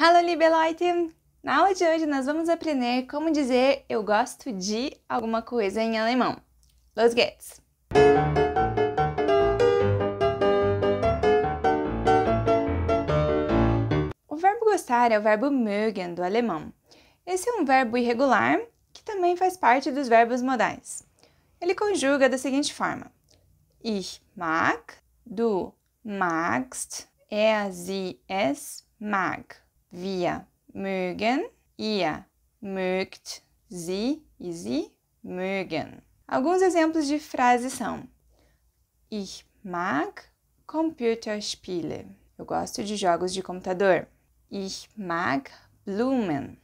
Hello, liebe Leute! Na aula de hoje nós vamos aprender como dizer eu gosto de alguma coisa em alemão. Los geht's! O verbo gostar é o verbo mögen do alemão. Esse é um verbo irregular que também faz parte dos verbos modais. Ele conjuga da seguinte forma: Ich mag, du magst, er, sie, es mag. Wir mögen, ihr mögt, sie e sie mögen. Alguns exemplos de frases são: Ich mag Computerspiele. Eu gosto de jogos de computador. Ich mag Blumen.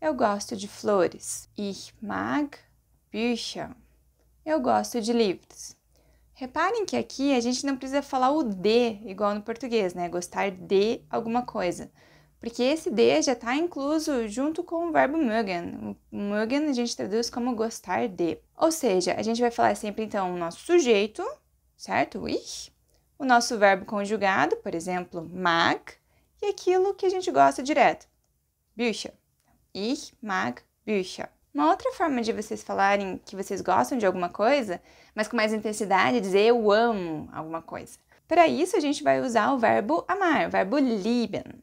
Eu gosto de flores. Ich mag Bücher. Eu gosto de livros. Reparem que aqui a gente não precisa falar o de igual no português, né? Gostar de alguma coisa porque esse de já está incluso junto com o verbo mögen. Mögen a gente traduz como gostar de. Ou seja, a gente vai falar sempre então o nosso sujeito, certo? Ich, o nosso verbo conjugado, por exemplo, mag, e aquilo que a gente gosta direto, Bücher. Ich mag Bücher. Uma outra forma de vocês falarem que vocês gostam de alguma coisa, mas com mais intensidade, é dizer eu amo alguma coisa. Para isso, a gente vai usar o verbo amar, o verbo lieben.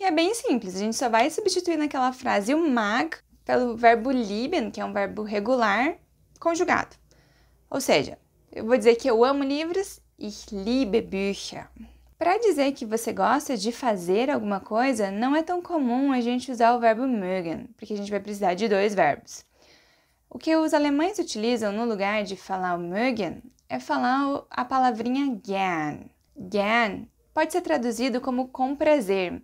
E é bem simples, a gente só vai substituir naquela frase o mag pelo verbo lieben, que é um verbo regular conjugado. Ou seja, eu vou dizer que eu amo livros, ich liebe Bücher. Para dizer que você gosta de fazer alguma coisa, não é tão comum a gente usar o verbo mögen, porque a gente vai precisar de dois verbos. O que os alemães utilizam no lugar de falar o mögen é falar a palavrinha gern. Gern pode ser traduzido como com prazer,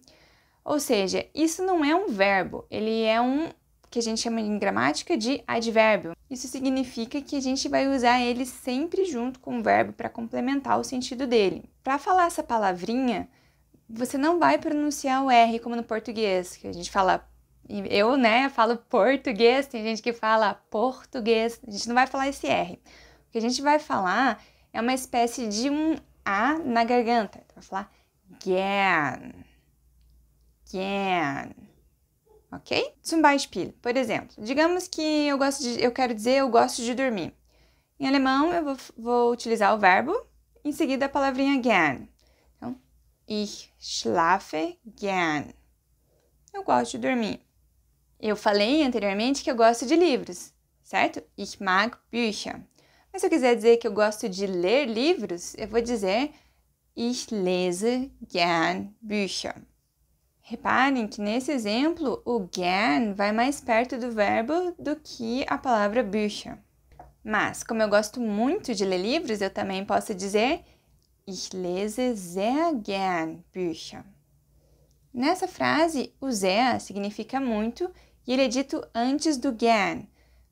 ou seja, isso não é um verbo, ele é um que a gente chama em gramática de advérbio. Isso significa que a gente vai usar ele sempre junto com o verbo para complementar o sentido dele. Para falar essa palavrinha, você não vai pronunciar o R como no português, que a gente fala eu, né, falo português, tem gente que fala português, a gente não vai falar esse R. O que a gente vai falar é uma espécie de um A na garganta. Então, vai falar gan. Ok? Zum Beispiel, por exemplo. Digamos que eu, gosto de, eu quero dizer eu gosto de dormir. Em alemão, eu vou, vou utilizar o verbo, em seguida a palavrinha gern. Então, ich schlafe gern. Eu gosto de dormir. Eu falei anteriormente que eu gosto de livros, certo? Ich mag Bücher. Mas se eu quiser dizer que eu gosto de ler livros, eu vou dizer Ich lese gern Bücher. Reparem que nesse exemplo, o gern vai mais perto do verbo do que a palavra bücher. Mas, como eu gosto muito de ler livros, eu também posso dizer Ich lese sehr gern Bücher. Nessa frase, o sehr significa muito e ele é dito antes do gern,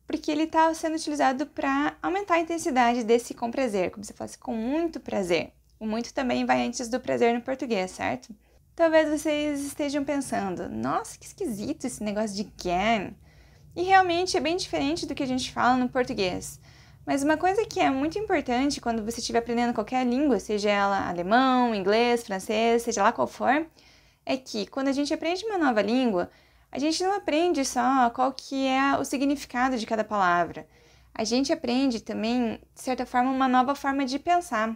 porque ele está sendo utilizado para aumentar a intensidade desse com prazer, como se fosse com muito prazer. O muito também vai antes do prazer no português, certo? Talvez vocês estejam pensando, nossa, que esquisito esse negócio de can. E realmente é bem diferente do que a gente fala no português. Mas uma coisa que é muito importante quando você estiver aprendendo qualquer língua, seja ela alemão, inglês, francês, seja lá qual for, é que quando a gente aprende uma nova língua, a gente não aprende só qual que é o significado de cada palavra. A gente aprende também, de certa forma, uma nova forma de pensar.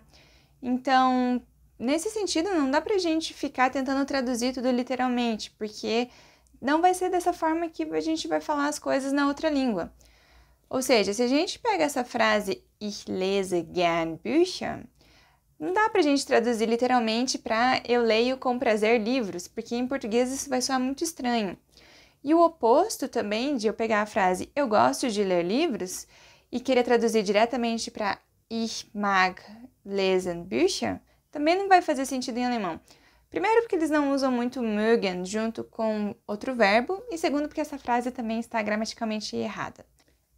Então, nesse sentido, não dá pra gente ficar tentando traduzir tudo literalmente, porque não vai ser dessa forma que a gente vai falar as coisas na outra língua. Ou seja, se a gente pega essa frase Ich lese gern Bücher, não dá pra gente traduzir literalmente para eu leio com prazer livros, porque em português isso vai soar muito estranho. E o oposto também de eu pegar a frase eu gosto de ler livros e querer traduzir diretamente para ich mag lesen Bücher, também não vai fazer sentido em alemão. Primeiro, porque eles não usam muito mögen junto com outro verbo, e segundo, porque essa frase também está gramaticalmente errada.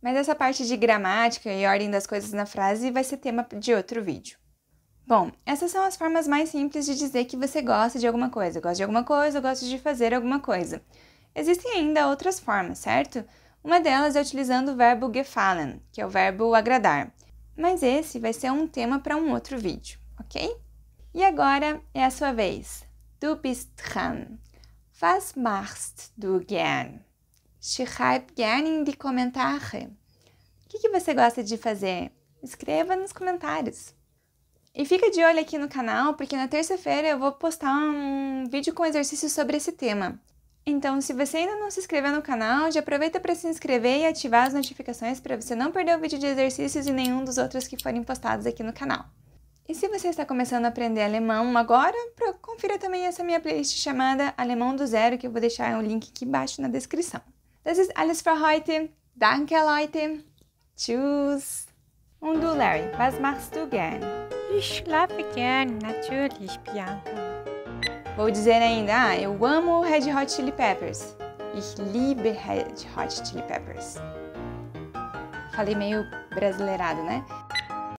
Mas essa parte de gramática e ordem das coisas na frase vai ser tema de outro vídeo. Bom, essas são as formas mais simples de dizer que você gosta de alguma coisa. Gosta de alguma coisa, gosta de fazer alguma coisa. Existem ainda outras formas, certo? Uma delas é utilizando o verbo gefallen, que é o verbo agradar. Mas esse vai ser um tema para um outro vídeo, ok? E agora é a sua vez. Du bist dran. Was machst du gern? Schreib gern in die Kommentare. O que, que você gosta de fazer? Escreva nos comentários. E fica de olho aqui no canal, porque na terça-feira eu vou postar um vídeo com exercícios sobre esse tema. Então, se você ainda não se inscreveu no canal, já aproveita para se inscrever e ativar as notificações para você não perder o vídeo de exercícios e nenhum dos outros que forem postados aqui no canal. E se você está começando a aprender alemão agora, confira também essa minha playlist chamada Alemão do Zero, que eu vou deixar o link aqui embaixo na descrição. Das ist alles für heute. Danke, Leute. Tschüss. Und du, Larry, was machst du gern? Ich schlafe gern, natürlich, Bianca. Vou dizer ainda, ah, eu amo Red Hot Chili Peppers. Ich liebe Red Hot Chili Peppers. Falei meio brasileirado, né?